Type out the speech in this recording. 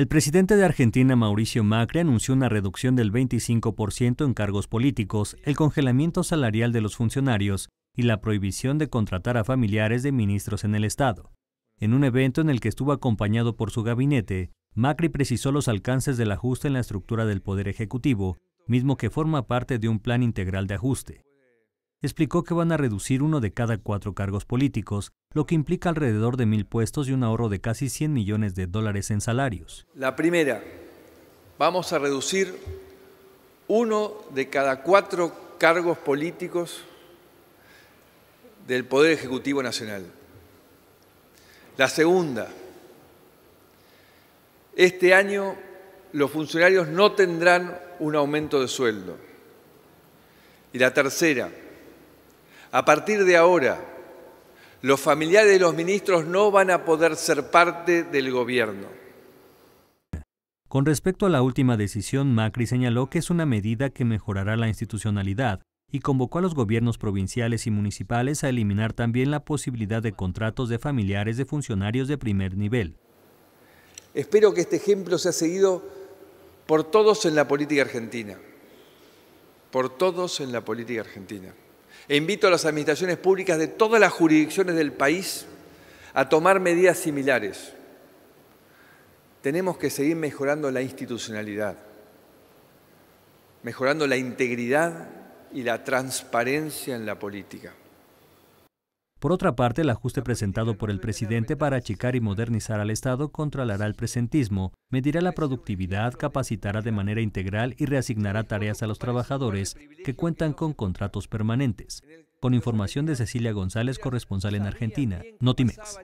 El presidente de Argentina, Mauricio Macri, anunció una reducción del 25% en cargos políticos, el congelamiento salarial de los funcionarios y la prohibición de contratar a familiares de ministros en el Estado. En un evento en el que estuvo acompañado por su gabinete, Macri precisó los alcances del ajuste en la estructura del Poder Ejecutivo, mismo que forma parte de un plan integral de ajuste explicó que van a reducir uno de cada cuatro cargos políticos, lo que implica alrededor de mil puestos y un ahorro de casi 100 millones de dólares en salarios. La primera, vamos a reducir uno de cada cuatro cargos políticos del Poder Ejecutivo Nacional. La segunda, este año los funcionarios no tendrán un aumento de sueldo. Y la tercera, a partir de ahora, los familiares de los ministros no van a poder ser parte del gobierno. Con respecto a la última decisión, Macri señaló que es una medida que mejorará la institucionalidad y convocó a los gobiernos provinciales y municipales a eliminar también la posibilidad de contratos de familiares de funcionarios de primer nivel. Espero que este ejemplo sea seguido por todos en la política argentina. Por todos en la política argentina. E invito a las administraciones públicas de todas las jurisdicciones del país a tomar medidas similares. Tenemos que seguir mejorando la institucionalidad, mejorando la integridad y la transparencia en la política. Por otra parte, el ajuste presentado por el presidente para achicar y modernizar al Estado controlará el presentismo, medirá la productividad, capacitará de manera integral y reasignará tareas a los trabajadores que cuentan con contratos permanentes. Con información de Cecilia González, corresponsal en Argentina, Notimex.